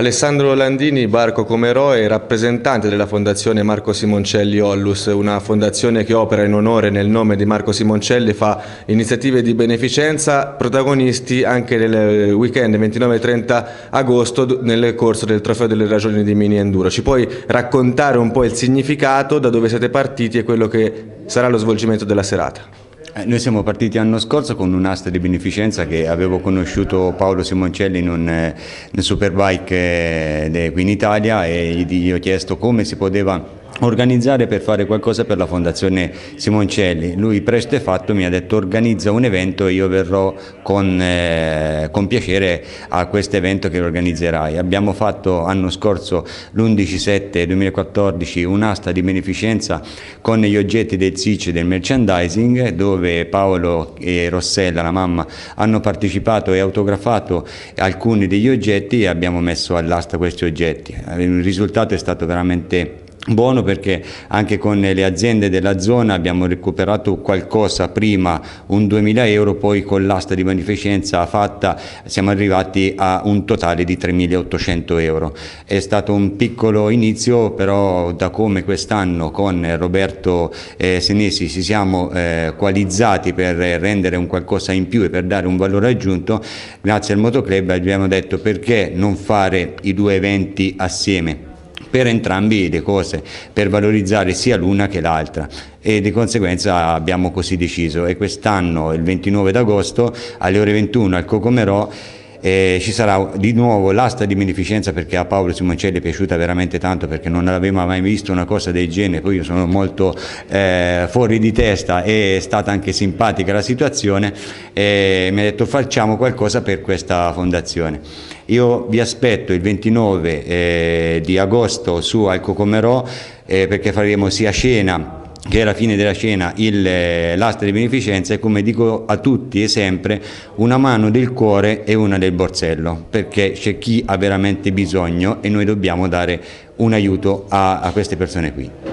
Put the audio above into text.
Alessandro Landini, Barco come eroe, rappresentante della Fondazione Marco Simoncelli Ollus, una fondazione che opera in onore nel nome di Marco Simoncelli, fa iniziative di beneficenza, protagonisti anche nel weekend 29 30 agosto nel corso del Trofeo delle Ragioni di Mini Enduro. Ci puoi raccontare un po' il significato, da dove siete partiti e quello che sarà lo svolgimento della serata? Eh, noi siamo partiti l'anno scorso con un'asta di beneficenza che avevo conosciuto Paolo Simoncelli in un, in eh, superbike eh, qui in Italia e gli ho chiesto come si poteva organizzare per fare qualcosa per la Fondazione Simoncelli. Lui presto è fatto mi ha detto organizza un evento e io verrò con, eh, con piacere a questo evento che organizzerai. Abbiamo fatto l'anno scorso l'11-7-2014 un'asta di beneficenza con gli oggetti del SIC e del merchandising dove Paolo e Rossella, la mamma, hanno partecipato e autografato alcuni degli oggetti e abbiamo messo all'asta questi oggetti. Il risultato è stato veramente buono perché anche con le aziende della zona abbiamo recuperato qualcosa prima un 2000 euro poi con l'asta di beneficenza fatta siamo arrivati a un totale di 3800 euro è stato un piccolo inizio però da come quest'anno con Roberto eh, Senesi ci siamo eh, qualizzati per rendere un qualcosa in più e per dare un valore aggiunto grazie al motoclub abbiamo detto perché non fare i due eventi assieme per entrambi le cose, per valorizzare sia l'una che l'altra e di conseguenza abbiamo così deciso e quest'anno il 29 d'agosto alle ore 21 al Cocomerò eh, ci sarà di nuovo l'asta di beneficenza perché a Paolo Simoncelli è piaciuta veramente tanto perché non aveva mai visto una cosa del genere, poi io sono molto eh, fuori di testa e è stata anche simpatica la situazione e mi ha detto facciamo qualcosa per questa fondazione. Io vi aspetto il 29 eh, di agosto su Alcocomerò eh, perché faremo sia cena che è la fine della cena, eh, l'asta di beneficenza e come dico a tutti e sempre una mano del cuore e una del borsello, perché c'è chi ha veramente bisogno e noi dobbiamo dare un aiuto a, a queste persone qui.